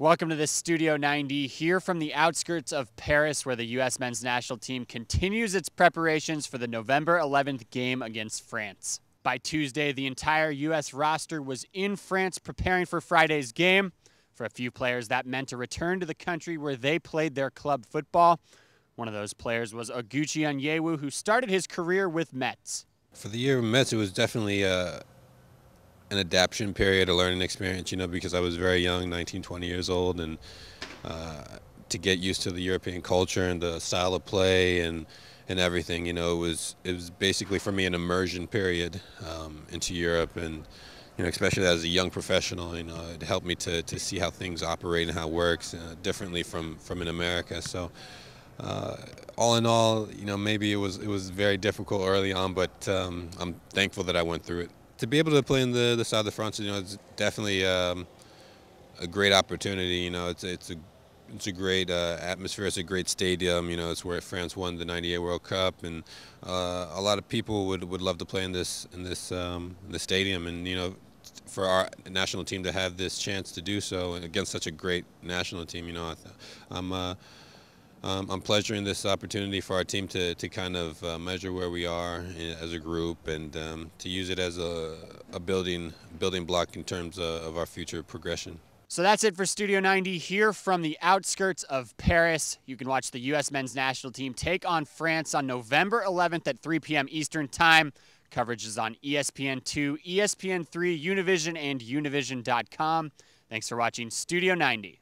Welcome to this Studio 90 here from the outskirts of Paris, where the U.S. men's national team continues its preparations for the November 11th game against France. By Tuesday, the entire U.S. roster was in France preparing for Friday's game. For a few players, that meant a return to the country where they played their club football. One of those players was Oguchi Onyewu, who started his career with Mets. For the year Mets, it was definitely a, uh, an adaptation period, a learning experience, you know, because I was very young, 19, 20 years old, and uh, to get used to the European culture and the style of play and and everything, you know, it was it was basically for me an immersion period um, into Europe, and you know, especially as a young professional, you know, it helped me to, to see how things operate and how it works uh, differently from from in America. So. Uh, all in all, you know, maybe it was it was very difficult early on, but um, I'm thankful that I went through it to be able to play in the, the side of the front, you know, it's definitely um, a great opportunity. You know, it's it's a it's a great uh, atmosphere. It's a great stadium. You know, it's where France won the '98 World Cup, and uh, a lot of people would, would love to play in this in this um, the stadium. And you know, for our national team to have this chance to do so against such a great national team, you know, I am um, I'm pleasuring this opportunity for our team to, to kind of uh, measure where we are eh, as a group and um, to use it as a, a building building block in terms of, of our future progression. So that's it for Studio 90 here from the outskirts of Paris. You can watch the U.S. men's national team take on France on November 11th at 3 p.m. Eastern Time. Coverage is on ESPN2, ESPN3, Univision, and Univision.com. Thanks for watching Studio 90.